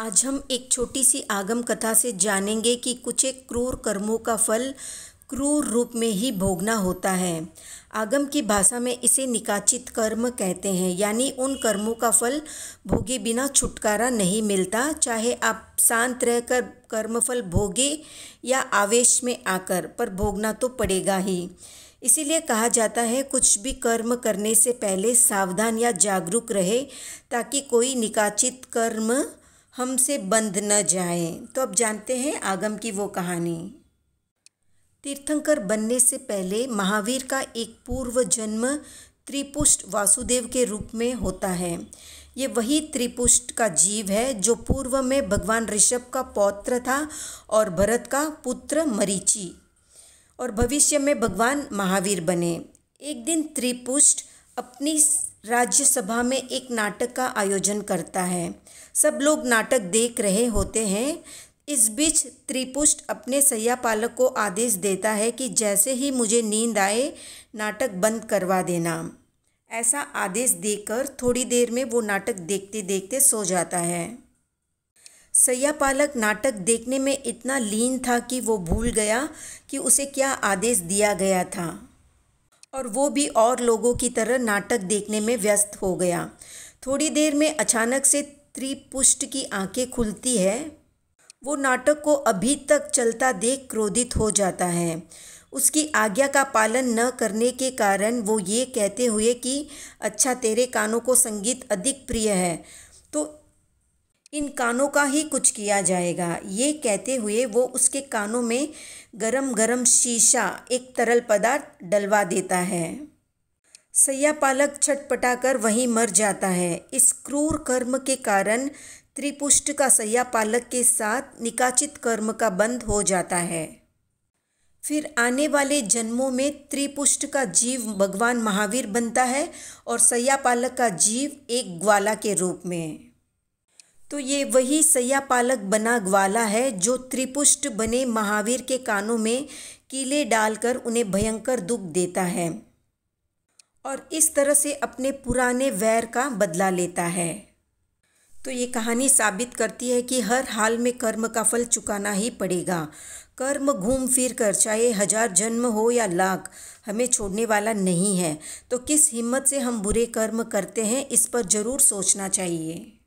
आज हम एक छोटी सी आगम कथा से जानेंगे कि कुछ एक क्रूर कर्मों का फल क्रूर रूप में ही भोगना होता है आगम की भाषा में इसे निकाचित कर्म कहते हैं यानी उन कर्मों का फल भोगे बिना छुटकारा नहीं मिलता चाहे आप शांत रहकर कर्मफल भोगे या आवेश में आकर पर भोगना तो पड़ेगा ही इसीलिए कहा जाता है कुछ भी कर्म करने से पहले सावधान या जागरूक रहे ताकि कोई निकाचित कर्म हमसे बंध न जाए तो अब जानते हैं आगम की वो कहानी तीर्थंकर बनने से पहले महावीर का एक पूर्व जन्म त्रिपुष्ट वासुदेव के रूप में होता है ये वही त्रिपुष्ट का जीव है जो पूर्व में भगवान ऋषभ का पौत्र था और भरत का पुत्र मरीचि और भविष्य में भगवान महावीर बने एक दिन त्रिपुष्ट अपनी राज्यसभा में एक नाटक का आयोजन करता है सब लोग नाटक देख रहे होते हैं इस बीच त्रिपुष्ट अपने सैया पालक को आदेश देता है कि जैसे ही मुझे नींद आए नाटक बंद करवा देना ऐसा आदेश देकर थोड़ी देर में वो नाटक देखते देखते सो जाता है सैया पालक नाटक देखने में इतना लीन था कि वो भूल गया कि उसे क्या आदेश दिया गया था और वो भी और लोगों की तरह नाटक देखने में व्यस्त हो गया थोड़ी देर में अचानक से त्रिपुष्ट की आंखें खुलती है वो नाटक को अभी तक चलता देख क्रोधित हो जाता है उसकी आज्ञा का पालन न करने के कारण वो ये कहते हुए कि अच्छा तेरे कानों को संगीत अधिक प्रिय है तो इन कानों का ही कुछ किया जाएगा ये कहते हुए वो उसके कानों में गरम गरम शीशा एक तरल पदार्थ डलवा देता है सैया पालक छटपटाकर वहीं मर जाता है इस क्रूर कर्म के कारण त्रिपुष्ट का सैया पालक के साथ निकाचित कर्म का बंद हो जाता है फिर आने वाले जन्मों में त्रिपुष्ट का जीव भगवान महावीर बनता है और सैया पालक का जीव एक ग्वाला के रूप में तो ये वही सैया पालक बना ग्वाला है जो त्रिपुष्ट बने महावीर के कानों में कीले डालकर उन्हें भयंकर दुख देता है और इस तरह से अपने पुराने वैर का बदला लेता है तो ये कहानी साबित करती है कि हर हाल में कर्म का फल चुकाना ही पड़ेगा कर्म घूम फिर कर चाहे हजार जन्म हो या लाख हमें छोड़ने वाला नहीं है तो किस हिम्मत से हम बुरे कर्म करते हैं इस पर ज़रूर सोचना चाहिए